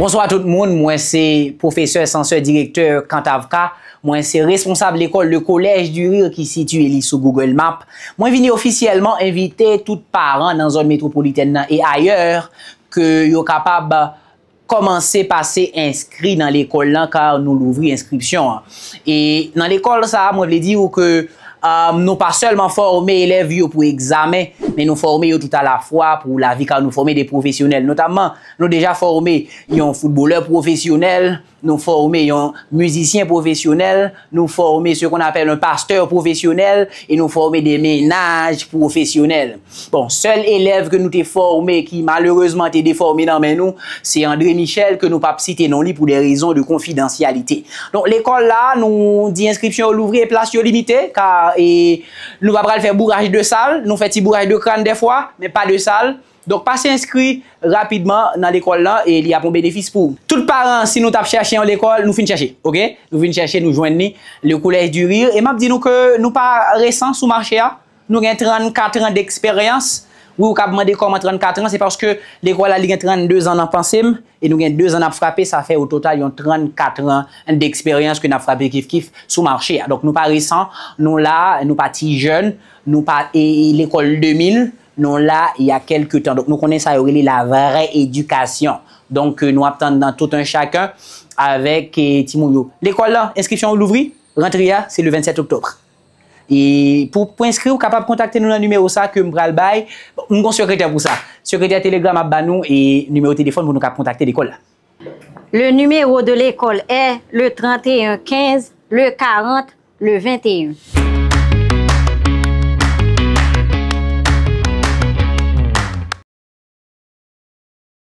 Bonsoy a tout moun, mwen se profeseur, sanseur, direkteur, kantavka, mwen se responsable l'ekol, le kolej du rire ki situe li sou Google Map. Mwen vini ofisyeleman invite tout parent nan zon metropoliten nan e ayeur ke yo kapab komanse pase inskri nan l'ekol lan kar nou louvri inskripsyon. E nan l'ekol sa, mwen vli di ou ke euh, nou pa selman forme elev yo pou eksamen. nou forme yo tout a la fwa pou la vi ka nou forme de profesyonel. Notamman, nou deja forme yon foutebouleur profesyonel, nou forme yon müzisyen profesyonel, nou forme se kon apel un pasteur profesyonel e nou forme de menaj profesyonel. Bon, sel elev ke nou te forme, ki malheureseman te deforme nan men nou, se André Michel ke nou pap site non li pou de rezon de konfidansyalite. Don, l'ekol la nou di inskripsyon ou louvri e plasyon limité, ka, e, nou va pral fè bouraj de sal, nou fè ti bouraj de kranj de fwa, me pa de sal. Donk pa se inskri rapidman nan l'ekol la e li apon benefis pou. Tout parent, si nou tap chache an l'ekol, nou fin chache. Nou fin chache, nou jwenni le koulej du rire. E map di nou ke nou pa resans sou marche ya, nou gen 34 an de eksperyans. Ou kapman de kom an 34 an, se paske dekwa la li gen 32 an an pansem, e nou gen 2 an ap frape, sa fe ou total yon 34 an d'eksperyans ke nap frape kif-kif sou mache. Donk nou pa resan, nou la, nou pa ti jen, nou pa, e l'ekol 2000, nou la, ya kelke tan. Donk nou konen sa yore li la vare edukasyon. Donk euh, nou ap tan dan tout an chak an, avek timon yo. L'ekol la, inskripsyon ou louvri, rentri ya, se le 27 oktobre. E pou pou inskri ou kapap kontakte nou nan numero sa ke mbral bay, bon, mgon sekreter pou sa. Sekreter telegram ap ban nou e numero telefon pou nou kap kontakte l'ekol. Le numero de l'ekol e, le 31 15, le 40, le 21.